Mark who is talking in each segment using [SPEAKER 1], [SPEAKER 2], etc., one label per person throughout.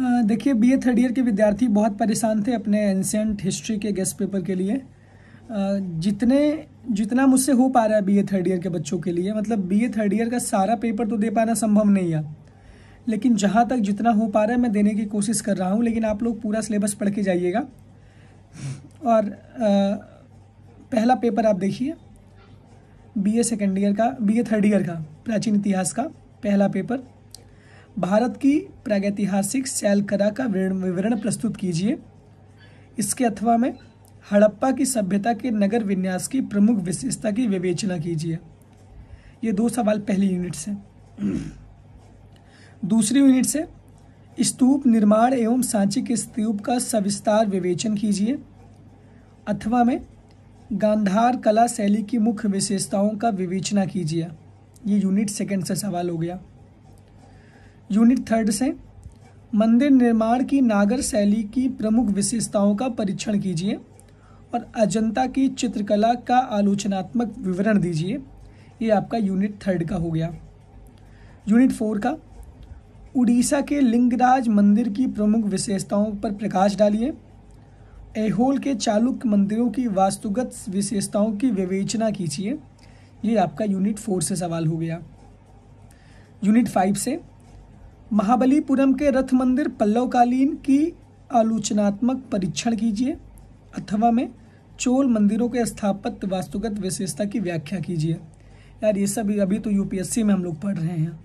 [SPEAKER 1] देखिए BA third year के विद्यार्थी बहुत परेशान थे अपने एंसेंट हिस्ट्री के गेस्ट पेपर के लिए जितने जितना मुझसे हो पा रहा है बीए थर्ड ईयर के बच्चों के लिए मतलब बीए थर्ड ईयर का सारा पेपर तो दे पाना संभव नहीं है लेकिन जहाँ तक जितना हो पा रहा है मैं देने की कोशिश कर रहा हूँ लेकिन आप लोग पूरा सिलेबस पढ़ के जाइएगा और पहला पेपर आप देखिए बीए सेकेंड ईयर का बीए थर्ड ईयर का प्राचीन इतिहास का पहला पेपर भारत की प्रागैतिहासिक शैलकला का विवरण प्रस्तुत कीजिए इसके अथवा में हड़प्पा की सभ्यता के नगर विन्यास की प्रमुख विशेषता की विवेचना कीजिए ये दो सवाल पहली यूनिट से दूसरी यूनिट से स्तूप निर्माण एवं सांची के स्तूप का सविस्तार विवेचन कीजिए अथवा में गांधार कला शैली की मुख्य विशेषताओं का विवेचना कीजिए ये यूनिट सेकंड से सवाल हो गया यूनिट थर्ड से मंदिर निर्माण की नागर शैली की प्रमुख विशेषताओं का परीक्षण कीजिए और अजंता की चित्रकला का आलोचनात्मक विवरण दीजिए ये आपका यूनिट थर्ड का हो गया यूनिट फोर का उड़ीसा के लिंगराज मंदिर की प्रमुख विशेषताओं पर प्रकाश डालिए ऐहोल के चालुक्य मंदिरों की वास्तुगत विशेषताओं की विवेचना कीजिए ये आपका यूनिट फोर से सवाल हो गया यूनिट फाइव से महाबलीपुरम के रथ मंदिर पल्लवकालीन की आलोचनात्मक परीक्षण कीजिए अथवा में चोल मंदिरों के स्थापत्य वास्तुगत विशेषता की व्याख्या कीजिए यार ये सब अभी तो यूपीएससी में हम लोग पढ़ रहे हैं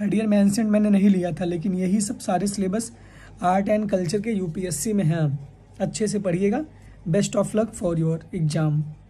[SPEAKER 1] थर्ड ईयर में एंसेंट मैंने नहीं लिया था लेकिन यही सब सारे सिलेबस आर्ट एंड कल्चर के यूपीएससी में हैं अच्छे से पढ़िएगा best of luck for your exam